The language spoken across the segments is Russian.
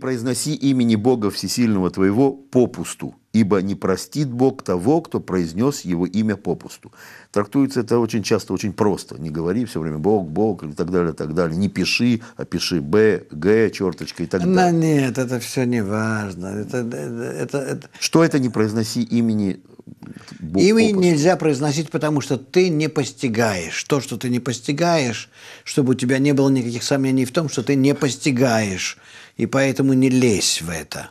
произноси имени Бога Всесильного твоего попусту, ибо не простит Бог того, кто произнес его имя попусту. Трактуется это очень часто, очень просто. Не говори все время Бог, Бог и так далее, и так далее. Не пиши, а пиши Б, Г, черточка и так далее. Но нет, это все не важно. Это, это, это, это... Что это не произноси имени Бог Имя попусту. нельзя произносить, потому что ты не постигаешь. То, что ты не постигаешь, чтобы у тебя не было никаких сомнений в том, что ты не постигаешь. И поэтому не лезь в это.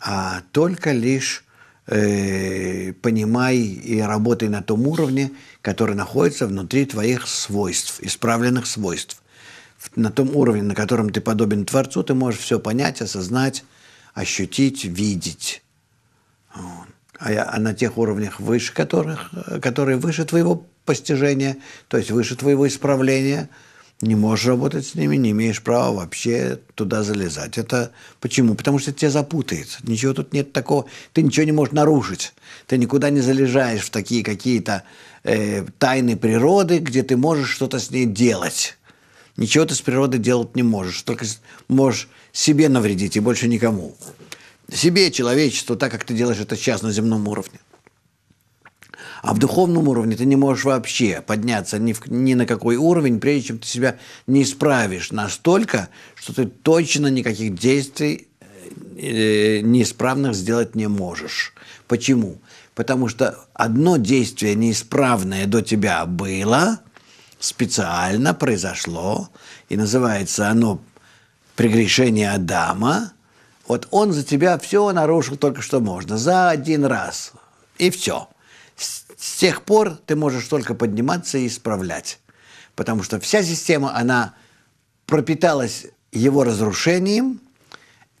А только лишь э, понимай и работай на том уровне, который находится внутри твоих свойств, исправленных свойств. На том уровне, на котором ты подобен Творцу, ты можешь все понять, осознать, ощутить, видеть а, я, а на тех уровнях выше которых, э, которые выше твоего постижения, то есть выше твоего исправления, не можешь работать с ними, не имеешь права вообще туда залезать. Это почему? Потому что это тебя запутает. Ничего тут нет такого. Ты ничего не можешь нарушить. Ты никуда не залежаешь в такие какие-то э, тайны природы, где ты можешь что-то с ней делать. Ничего ты с природой делать не можешь. Только можешь себе навредить и больше никому себе, человечеству, так, как ты делаешь это сейчас на земном уровне. А в духовном уровне ты не можешь вообще подняться ни, в, ни на какой уровень, прежде чем ты себя не исправишь настолько, что ты точно никаких действий э, неисправных сделать не можешь. Почему? Потому что одно действие неисправное до тебя было, специально произошло, и называется оно прегрешение Адама – вот он за тебя все нарушил только что можно, за один раз. И все. С, с тех пор ты можешь только подниматься и исправлять. Потому что вся система, она пропиталась его разрушением,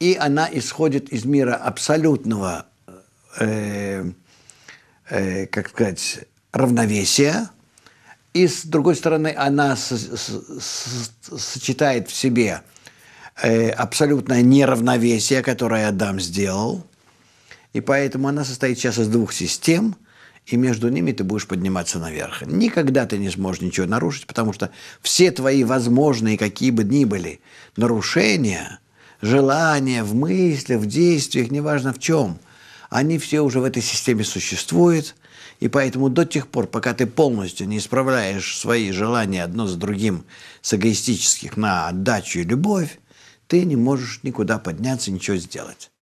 и она исходит из мира абсолютного, э, э, как сказать, равновесия. И с другой стороны, она с, с, с, сочетает в себе Э, абсолютное неравновесие, которое Адам сделал. И поэтому она состоит сейчас из двух систем, и между ними ты будешь подниматься наверх. Никогда ты не сможешь ничего нарушить, потому что все твои возможные, какие бы ни были, нарушения, желания в мыслях, в действиях, неважно в чем, они все уже в этой системе существуют – и поэтому до тех пор, пока ты полностью не исправляешь свои желания одно за другим с эгоистических на отдачу и любовь, ты не можешь никуда подняться, ничего сделать.